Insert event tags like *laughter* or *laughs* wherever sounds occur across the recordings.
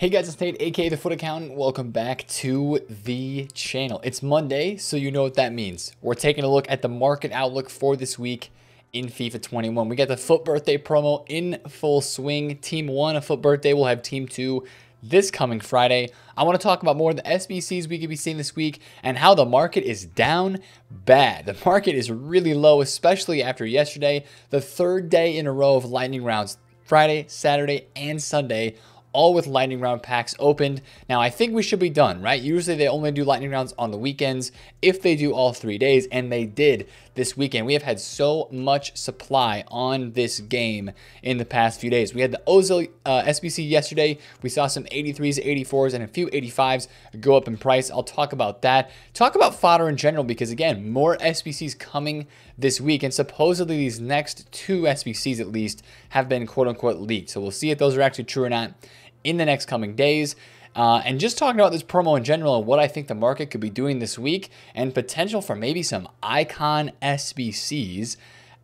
Hey guys, it's Nate, aka The Foot Accountant. Welcome back to the channel. It's Monday, so you know what that means. We're taking a look at the market outlook for this week in FIFA 21. We got the Foot Birthday promo in full swing. Team 1 of Foot Birthday will have Team 2 this coming Friday. I want to talk about more of the SBCs we could be seeing this week and how the market is down bad. The market is really low, especially after yesterday, the third day in a row of lightning rounds. Friday, Saturday, and Sunday all with lightning round packs opened. Now, I think we should be done, right? Usually they only do lightning rounds on the weekends if they do all three days, and they did this weekend. We have had so much supply on this game in the past few days. We had the Ozil uh, SBC yesterday. We saw some 83s, 84s, and a few 85s go up in price. I'll talk about that. Talk about fodder in general because, again, more SBCs coming this week, and supposedly these next two SBCs at least have been quote unquote leaked. So we'll see if those are actually true or not in the next coming days. Uh, and just talking about this promo in general and what I think the market could be doing this week and potential for maybe some icon SBCs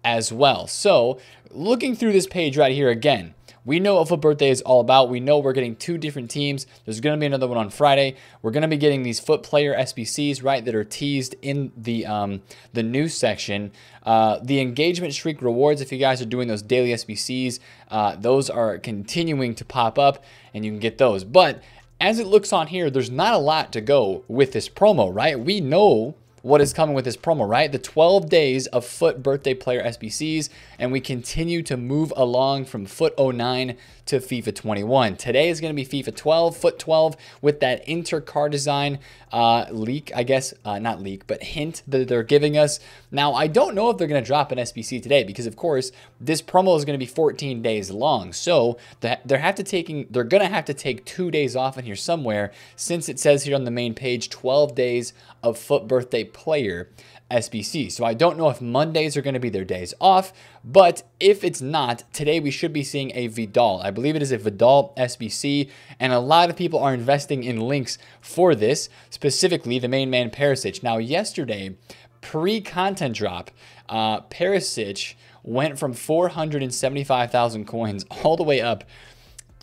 as well. So, looking through this page right here again, we know what Foot Birthday is all about. We know we're getting two different teams. There's going to be another one on Friday. We're going to be getting these foot player SBCs, right, that are teased in the um, the news section. Uh, the engagement streak rewards, if you guys are doing those daily SBCs, uh, those are continuing to pop up and you can get those. But as it looks on here, there's not a lot to go with this promo, right? We know what is coming with this promo, right? The 12 days of foot birthday player SBCs, and we continue to move along from foot 09 to FIFA 21. Today is going to be FIFA 12, foot 12, with that intercar design uh, leak, I guess, uh, not leak, but hint that they're giving us. Now, I don't know if they're going to drop an SBC today because, of course, this promo is going to be 14 days long. So they're have to taking they're going to have to take two days off in here somewhere since it says here on the main page 12 days of foot birthday player SBC. So I don't know if Mondays are going to be their days off, but if it's not, today we should be seeing a Vidal. I believe it is a Vidal SBC, and a lot of people are investing in links for this, specifically the main man Perisic. Now, yesterday, pre-content drop, uh, Perisic went from 475,000 coins *laughs* all the way up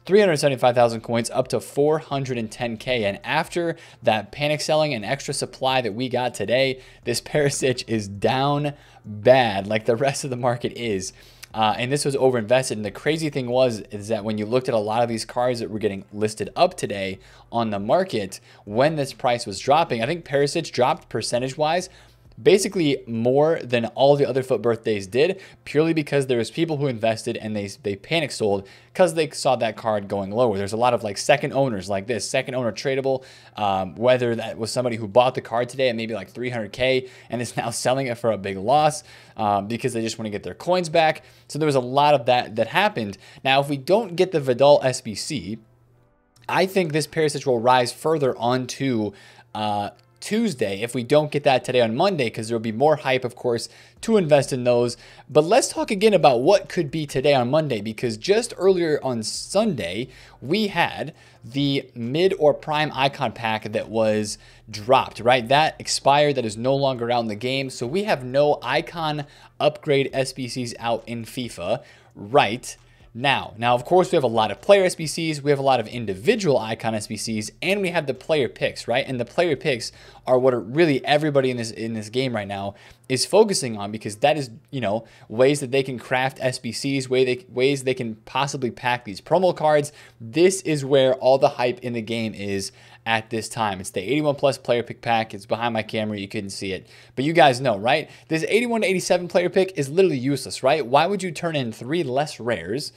375,000 coins up to 410K. And after that panic selling and extra supply that we got today, this Perisic is down bad like the rest of the market is. Uh, and this was overinvested. And the crazy thing was is that when you looked at a lot of these cars that were getting listed up today on the market, when this price was dropping, I think Perisic dropped percentage-wise basically more than all the other foot birthdays did, purely because there was people who invested and they, they panic sold because they saw that card going lower. There's a lot of like second owners like this, second owner tradable, um, whether that was somebody who bought the card today at maybe like 300K and is now *laughs* selling it for a big loss um, because they just want to get their coins back. So there was a lot of that that happened. Now, if we don't get the Vidal SBC, I think this parasitic will rise further onto uh, Tuesday if we don't get that today on Monday, because there'll be more hype, of course, to invest in those. But let's talk again about what could be today on Monday, because just earlier on Sunday, we had the mid or prime icon pack that was dropped, right? That expired, that is no longer out in the game. So we have no icon upgrade SBCs out in FIFA, right? now. Now, of course, we have a lot of player SBCs, we have a lot of individual icon SBCs, and we have the player picks, right? And the player picks are what really everybody in this in this game right now is focusing on because that is, you know, ways that they can craft SBCs, way they ways they can possibly pack these promo cards. This is where all the hype in the game is at this time. It's the 81 plus player pick pack. It's behind my camera. You couldn't see it. But you guys know, right? This 81 to 87 player pick is literally useless, right? Why would you turn in three less rares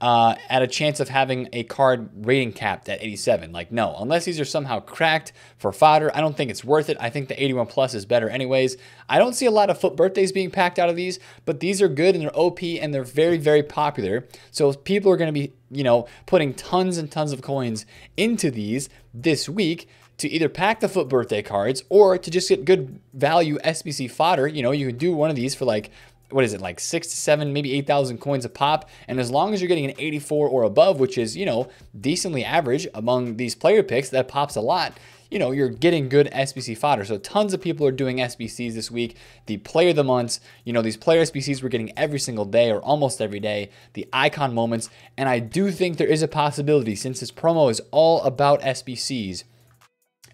uh, at a chance of having a card rating capped at 87. Like, no, unless these are somehow cracked for fodder, I don't think it's worth it. I think the 81 plus is better anyways. I don't see a lot of foot birthdays being packed out of these, but these are good and they're OP and they're very, very popular. So people are going to be, you know, putting tons and tons of coins into these this week to either pack the foot birthday cards or to just get good value SBC fodder. You know, you can do one of these for like what is it like six to seven, maybe 8,000 coins a pop. And as long as you're getting an 84 or above, which is, you know, decently average among these player picks that pops a lot, you know, you're getting good SBC fodder. So tons of people are doing SBCs this week. The player of the months, you know, these player SBCs we're getting every single day or almost every day, the icon moments. And I do think there is a possibility since this promo is all about SBCs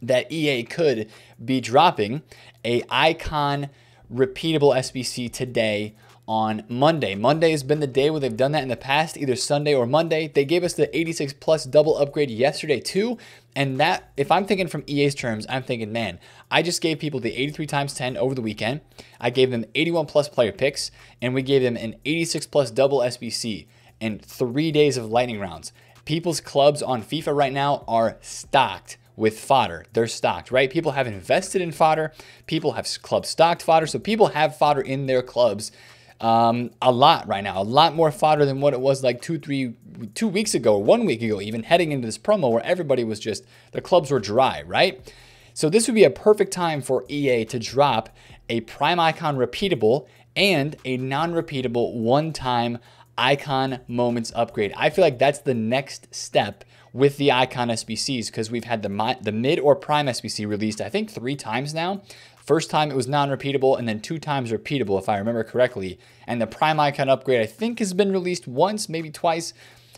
that EA could be dropping a icon repeatable SBC today on Monday. Monday has been the day where they've done that in the past, either Sunday or Monday. They gave us the 86 plus double upgrade yesterday too. And that, if I'm thinking from EA's terms, I'm thinking, man, I just gave people the 83 times 10 over the weekend. I gave them 81 plus player picks, and we gave them an 86 plus double SBC and three days of lightning rounds. People's clubs on FIFA right now are stocked with fodder. They're stocked, right? People have invested in fodder. People have club stocked fodder. So people have fodder in their clubs um, a lot right now, a lot more fodder than what it was like two, three, two weeks ago, or one week ago, even heading into this promo where everybody was just, the clubs were dry, right? So this would be a perfect time for EA to drop a Prime Icon repeatable and a non-repeatable one-time icon moments upgrade. I feel like that's the next step with the Icon SBCs because we've had the, the mid or prime SBC released, I think, three times now. First time it was non-repeatable and then two times repeatable, if I remember correctly. And the Prime Icon upgrade, I think, has been released once, maybe twice.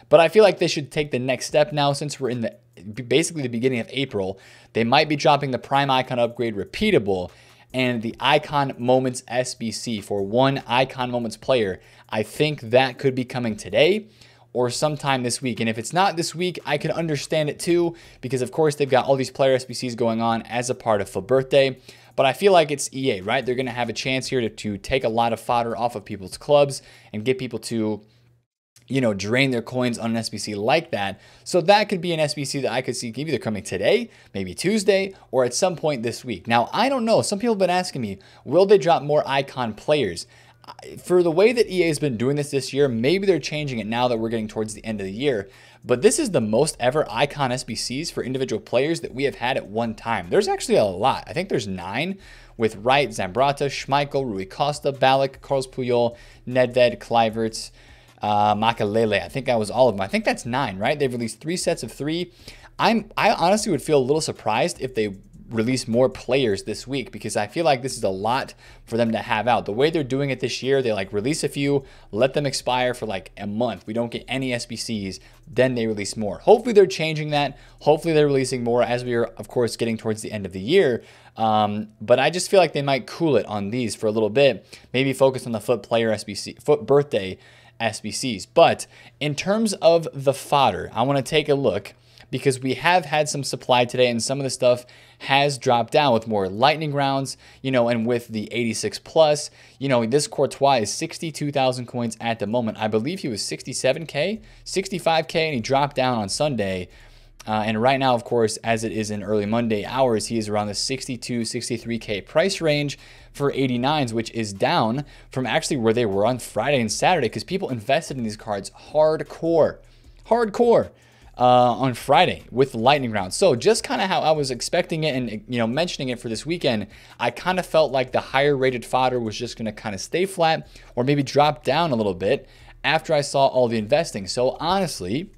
But I feel like they should take the next step now since we're in the basically the beginning of April. They might be dropping the Prime Icon upgrade repeatable and the Icon Moments SBC for one Icon Moments player. I think that could be coming today or sometime this week. And if it's not this week, I can understand it too, because of course they've got all these player SBCs going on as a part of Full Birthday. But I feel like it's EA, right? They're going to have a chance here to, to take a lot of fodder off of people's clubs and get people to you know, drain their coins on an SBC like that. So that could be an SBC that I could see either coming today, maybe Tuesday, or at some point this week. Now, I don't know. Some people have been asking me, will they drop more icon players? for the way that EA has been doing this this year, maybe they're changing it now that we're getting towards the end of the year. But this is the most ever icon SBCs for individual players that we have had at one time. There's actually a lot. I think there's nine with Wright, Zambrata, Schmeichel, Rui Costa, Balak, Carlos Puyol, Nedved, Kleiverts, uh, Makalele. I think that was all of them. I think that's nine, right? They've released three sets of three. I'm I honestly would feel a little surprised if they release more players this week because I feel like this is a lot for them to have out. The way they're doing it this year, they like release a few, let them expire for like a month. We don't get any SBCs, then they release more. Hopefully they're changing that. Hopefully they're releasing more as we are, of course, getting towards the end of the year. Um, but I just feel like they might cool it on these for a little bit. Maybe focus on the foot player SBC, foot birthday SBCs. But in terms of the fodder, I want to take a look because we have had some supply today and some of the stuff has dropped down with more lightning rounds, you know, and with the 86 plus, you know, this Courtois is 62,000 coins at the moment. I believe he was 67K, 65K, and he dropped down on Sunday. Uh, and right now, of course, as it is in early Monday hours, he is around the 62, 63K price range for 89s, which is down from actually where they were on Friday and Saturday because people invested in these cards hardcore, hardcore uh, on Friday with the lightning round. So just kind of how I was expecting it and you know mentioning it for this weekend, I kind of felt like the higher rated fodder was just going to kind of stay flat or maybe drop down a little bit after I saw all the investing. So honestly,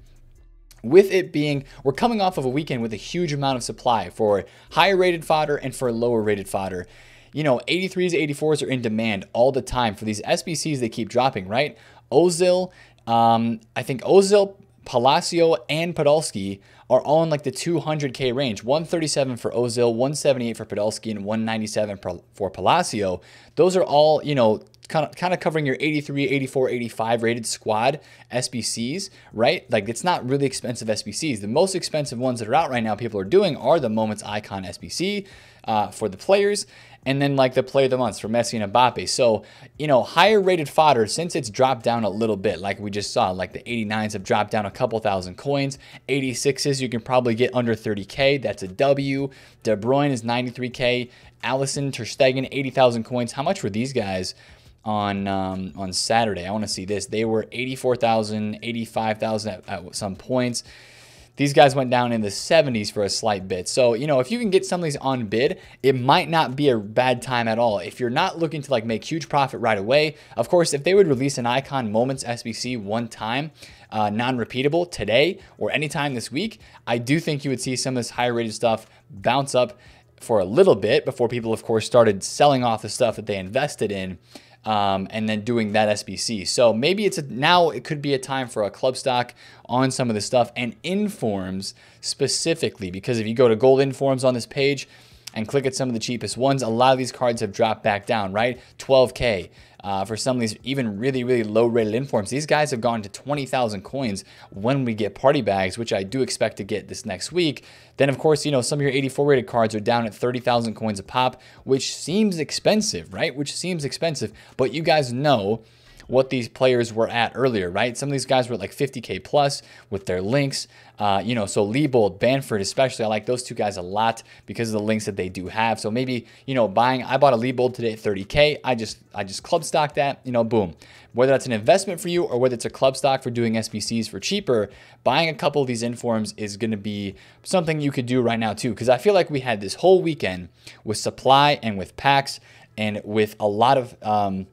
with it being we're coming off of a weekend with a huge amount of supply for higher rated fodder and for lower rated fodder you know 83s 84s are in demand all the time for these sbcs they keep dropping right ozil um, i think ozil Palacio and Podolski are all in like the 200K range 137 for Ozil, 178 for Podolski, and 197 for Palacio. Those are all, you know, kind of, kind of covering your 83, 84, 85 rated squad SBCs, right? Like it's not really expensive SBCs. The most expensive ones that are out right now, people are doing are the Moments Icon SBC uh, for the players and then like the play of the month for Messi and Mbappe. So, you know, higher rated fodder, since it's dropped down a little bit, like we just saw, like the 89s have dropped down a couple thousand coins. 86s, you can probably get under 30K. That's a W. De Bruyne is 93K. Allison, Ter Stegen, 80,000 coins. How much were these guys? on um, on Saturday. I want to see this. They were 84,000, 85,000 at, at some points. These guys went down in the 70s for a slight bit, So, you know, if you can get some of these on bid, it might not be a bad time at all. If you're not looking to like make huge profit right away, of course, if they would release an Icon Moments SBC one time, uh, non-repeatable today or anytime this week, I do think you would see some of this higher rated stuff bounce up for a little bit before people, of course, started selling off the stuff that they invested in um, and then doing that SBC. So maybe it's a, now it could be a time for a club stock on some of the stuff and informs specifically because if you go to gold informs on this page and click at some of the cheapest ones, a lot of these cards have dropped back down, right? 12K, uh, for some of these even really, really low rated informs. These guys have gone to 20,000 coins when we get party bags, which I do expect to get this next week. Then, of course, you know, some of your 84 rated cards are down at 30,000 coins a pop, which seems expensive, right? Which seems expensive, but you guys know what these players were at earlier, right? Some of these guys were like 50K plus with their links. Uh, you know, so Leibold, Banford, especially, I like those two guys a lot because of the links that they do have. So maybe, you know, buying, I bought a Leibold today at 30K. I just, I just club stock that, you know, boom. Whether that's an investment for you or whether it's a club stock for doing SBCs for cheaper, buying a couple of these informs is going to be something you could do right now too. Cause I feel like we had this whole weekend with supply and with packs and with a lot of, um,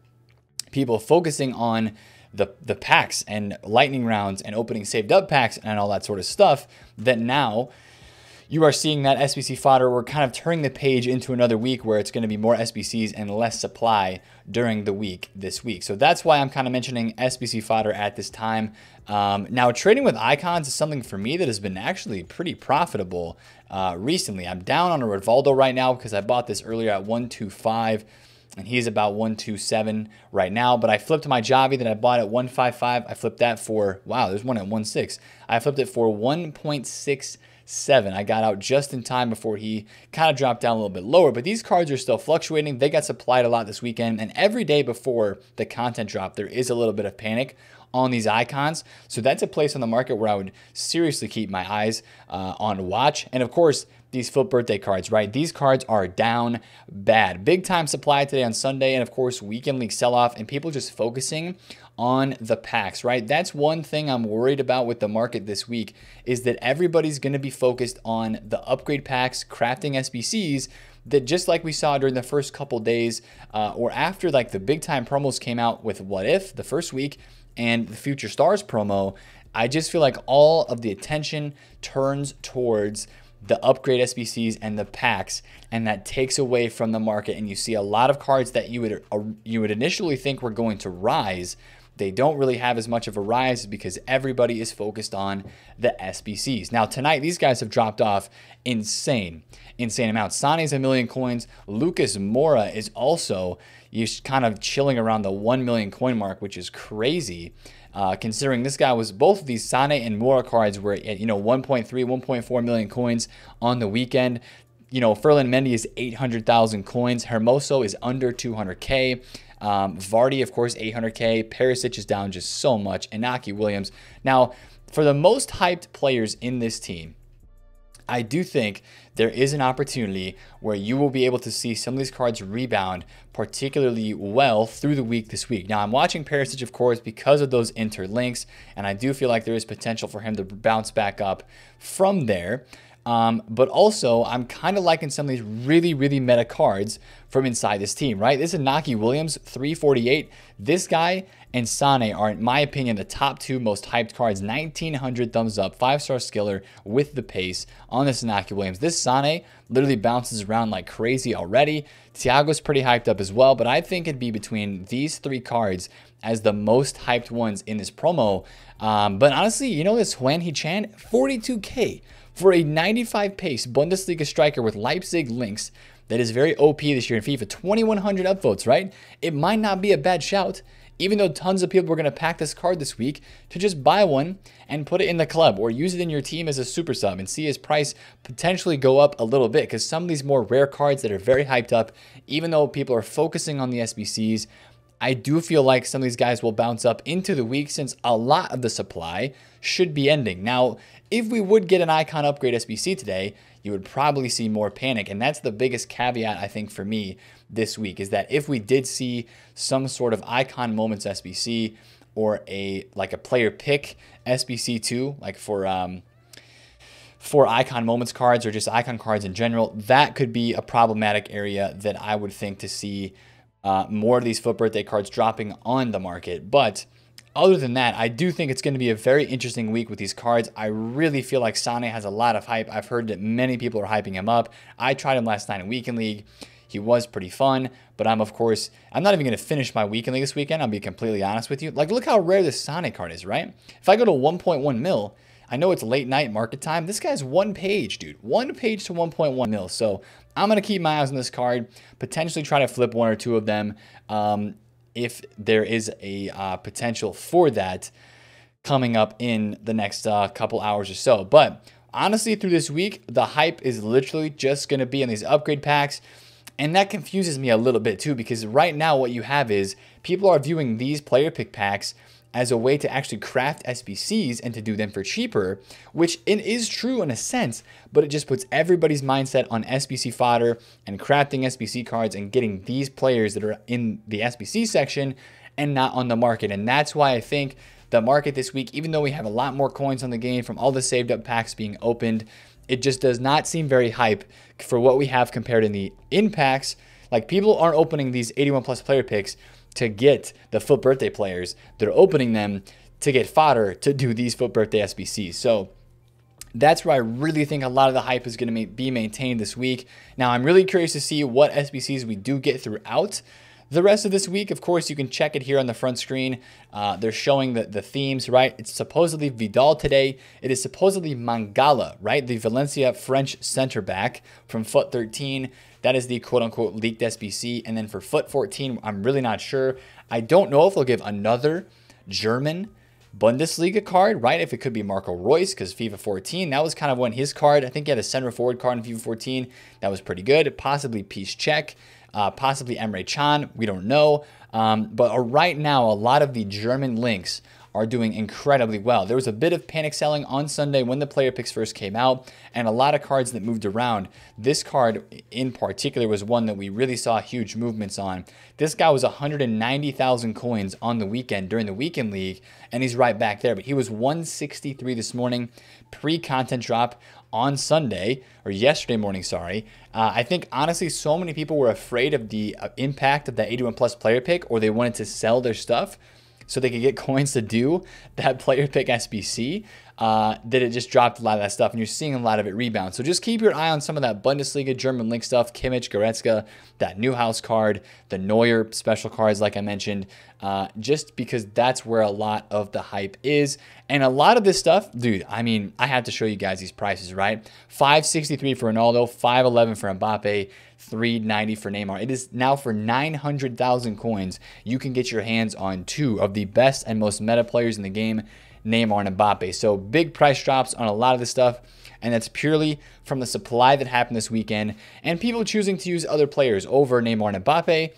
people focusing on the, the packs and lightning rounds and opening saved up packs and all that sort of stuff that now you are seeing that SBC fodder. We're kind of turning the page into another week where it's going to be more SBCs and less supply during the week this week. So that's why I'm kind of mentioning SBC fodder at this time. Um, now, trading with icons is something for me that has been actually pretty profitable uh, recently. I'm down on a Rivaldo right now because I bought this earlier at 125 and he's about 127 right now. But I flipped my Javi that I bought at 155. I flipped that for, wow, there's one at 16. I flipped it for 1.67. I got out just in time before he kind of dropped down a little bit lower. But these cards are still fluctuating. They got supplied a lot this weekend. And every day before the content drop, there is a little bit of panic on these icons. So that's a place on the market where I would seriously keep my eyes uh, on watch. And of course, these flip birthday cards, right? These cards are down bad. Big time supply today on Sunday, and of course, weekend league sell off, and people just focusing on the packs, right? That's one thing I'm worried about with the market this week is that everybody's going to be focused on the upgrade packs, crafting SBCs that just like we saw during the first couple days uh, or after like the big time promos came out with What If the first week and the Future Stars promo, I just feel like all of the attention turns towards the upgrade SBCs and the packs, and that takes away from the market. And you see a lot of cards that you would uh, you would initially think were going to rise. They don't really have as much of a rise because everybody is focused on the SBCs. Now tonight, these guys have dropped off insane, insane amounts. Sane's a million coins. Lucas Mora is also you kind of chilling around the 1 million coin mark, which is crazy. Uh, considering this guy was both of these Sane and Mora cards were at, you know, 1.3, 1.4 million coins on the weekend. You know, Ferland Mendy is 800,000 coins. Hermoso is under 200K. Um, Vardy, of course, 800K. Perisic is down just so much. Inaki Williams. Now, for the most hyped players in this team, I do think there is an opportunity where you will be able to see some of these cards rebound particularly well through the week this week. Now, I'm watching Perisic, of course, because of those interlinks, and I do feel like there is potential for him to bounce back up from there. Um, but also, I'm kind of liking some of these really, really meta cards from inside this team, right? This is Naki Williams, 348. This guy and Sane are, in my opinion, the top two most hyped cards. 1900 thumbs up, five star skiller with the pace on this Naki Williams. This Sane literally bounces around like crazy already. Tiago's pretty hyped up as well, but I think it'd be between these three cards as the most hyped ones in this promo. Um, but honestly, you know, this Huan He Chan, 42K for a 95 pace Bundesliga striker with Leipzig links that is very OP this year in FIFA. 2,100 upvotes, right? It might not be a bad shout, even though tons of people were going to pack this card this week, to just buy one and put it in the club or use it in your team as a super sub and see his price potentially go up a little bit because some of these more rare cards that are very hyped up, even though people are focusing on the SBCs, I do feel like some of these guys will bounce up into the week since a lot of the supply should be ending. Now, if we would get an icon upgrade SBC today, you would probably see more panic. And that's the biggest caveat, I think, for me this week is that if we did see some sort of icon moments SBC or a like a player pick SBC two, like for um, for icon moments cards or just icon cards in general, that could be a problematic area that I would think to see uh, more of these foot birthday cards dropping on the market. But other than that, I do think it's going to be a very interesting week with these cards. I really feel like Sane has a lot of hype. I've heard that many people are hyping him up. I tried him last night in Weekend League. He was pretty fun, but I'm, of course, I'm not even going to finish my Weekend League this weekend. I'll be completely honest with you. Like, look how rare this Sane card is, right? If I go to 1.1 mil, I know it's late night market time. This guy's one page, dude. One page to 1.1 mil. So I'm going to keep my eyes on this card, potentially try to flip one or two of them. Um, if there is a uh, potential for that coming up in the next uh, couple hours or so. But honestly, through this week, the hype is literally just going to be in these upgrade packs. And that confuses me a little bit too, because right now what you have is people are viewing these player pick packs as a way to actually craft SBCs and to do them for cheaper, which it is true in a sense, but it just puts everybody's mindset on SBC fodder and crafting SBC cards and getting these players that are in the SBC section and not on the market. And that's why I think the market this week, even though we have a lot more coins on the game from all the saved up packs being opened, it just does not seem very hype for what we have compared in the in packs. Like people aren't opening these 81 plus player picks to get the foot birthday players. They're opening them to get fodder to do these foot birthday SBCs. So that's where I really think a lot of the hype is going to be maintained this week. Now, I'm really curious to see what SBCs we do get throughout the rest of this week, of course, you can check it here on the front screen. Uh, they're showing the, the themes, right? It's supposedly Vidal today. It is supposedly Mangala, right? The Valencia French center back from foot 13. That is the quote unquote leaked SBC. And then for foot 14, I'm really not sure. I don't know if they'll give another German Bundesliga card, right? If it could be Marco Royce, because FIFA 14, that was kind of when his card, I think he had a center forward card in FIFA 14. That was pretty good. Possibly Peace Check uh, possibly Emre Chan. We don't know. Um, but uh, right now, a lot of the German links are doing incredibly well. There was a bit of panic selling on Sunday when the player picks first came out, and a lot of cards that moved around. This card in particular was one that we really saw huge movements on. This guy was 190,000 coins on the weekend during the weekend league, and he's right back there. But he was 163 this morning pre content drop on Sunday or yesterday morning, sorry. Uh, I think honestly, so many people were afraid of the uh, impact of that 81 plus player pick or they wanted to sell their stuff so they could get *laughs* coins to do that player pick SBC uh, that it just dropped a lot of that stuff, and you're seeing a lot of it rebound. So just keep your eye on some of that Bundesliga German link stuff, Kimmich, Goretzka, that Newhouse card, the Neuer special cards, like I mentioned, uh, just because that's where a lot of the hype is. And a lot of this stuff, dude, I mean, I have to show you guys these prices, right? 563 for Ronaldo, 511 for Mbappe, 390 for Neymar. It is now for 900,000 coins. You can get your hands on two of the best and most meta players in the game Neymar and Mbappe. So big price drops on a lot of this stuff. And that's purely from the supply that happened this weekend and people choosing to use other players over Neymar and Mbappe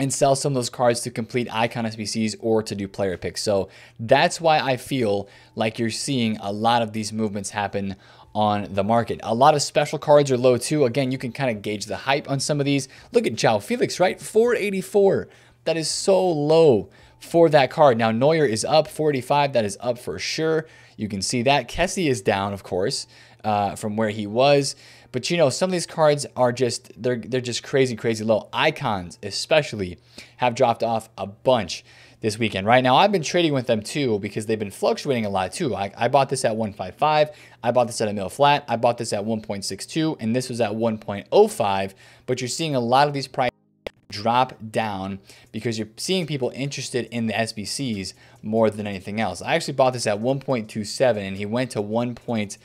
and sell some of those cards to complete icon SBCs or to do player picks. So that's why I feel like you're seeing a lot of these movements happen on the market. A lot of special cards are low too. Again, you can kind of gauge the hype on some of these. Look at Jao Felix, right? 484. That is so low for that card. Now, Neuer is up 45. That is up for sure. You can see that. Kessie is down, of course, uh, from where he was. But you know, some of these cards are just they're they're just crazy, crazy low. Icons, especially, have dropped off a bunch this weekend. Right now, I've been trading with them too because they've been fluctuating a lot too. I, I bought this at 155, I bought this at a mill flat, I bought this at 1.62, and this was at 1.05. But you're seeing a lot of these prices drop down because you're seeing people interested in the SBCs more than anything else. I actually bought this at 1.27 and he went to 1.37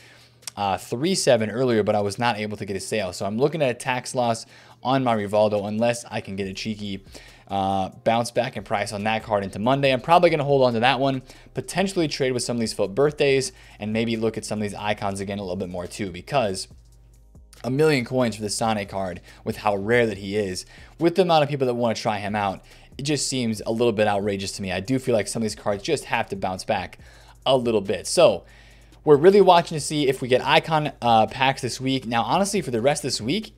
uh, earlier, but I was not able to get a sale. So I'm looking at a tax loss on my Rivaldo unless I can get a cheeky uh, bounce back in price on that card into Monday. I'm probably going to hold on to that one, potentially trade with some of these foot birthdays, and maybe look at some of these icons again a little bit more too because – a million coins for the Sonic card with how rare that he is. With the amount of people that want to try him out, it just seems a little bit outrageous to me. I do feel like some of these cards just have to bounce back a little bit. So we're really watching to see if we get icon uh, packs this week. Now, honestly, for the rest of this week,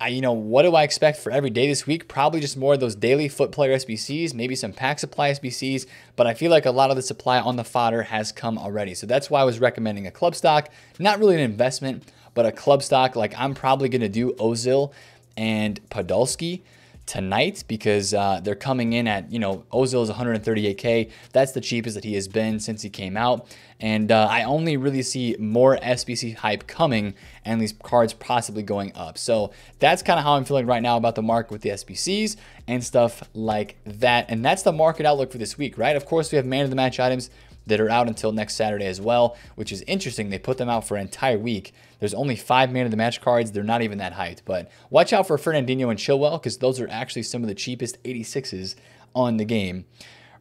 I, you know, what do I expect for every day this week? Probably just more of those daily foot player SBCs, maybe some pack supply SBCs, but I feel like a lot of the supply on the fodder has come already. So that's why I was recommending a club stock, not really an investment, but a club stock, like I'm probably going to do Ozil and Podolski tonight because uh, they're coming in at, you know, Ozil is 138K. That's the cheapest that he has been since he came out. And uh, I only really see more SBC hype coming and these cards possibly going up. So that's kind of how I'm feeling right now about the market with the SBCs and stuff like that. And that's the market outlook for this week, right? Of course, we have man of the match items that are out until next Saturday as well, which is interesting. They put them out for an entire week. There's only five man of the match cards. They're not even that hyped, but watch out for Fernandinho and Chilwell because those are actually some of the cheapest 86s on the game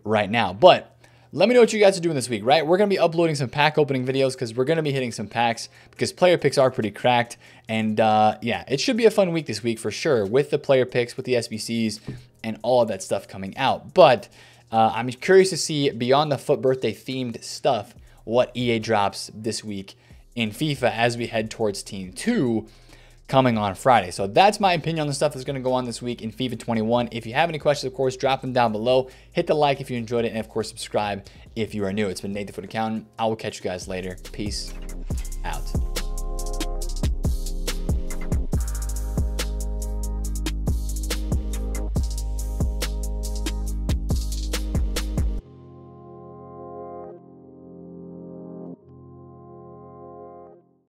right now. But let me know what you guys are doing this week, right? We're going to be uploading some pack opening videos because we're going to be hitting some packs because player picks are pretty cracked. And uh, yeah, it should be a fun week this week for sure with the player picks, with the SBCs, and all of that stuff coming out. But uh, I'm curious to see beyond the foot birthday themed stuff, what EA drops this week in FIFA as we head towards team two coming on Friday. So that's my opinion on the stuff that's going to go on this week in FIFA 21. If you have any questions, of course, drop them down below. Hit the like if you enjoyed it, and of course, subscribe if you are new. It's been Nate the Foot Accountant. I will catch you guys later. Peace out.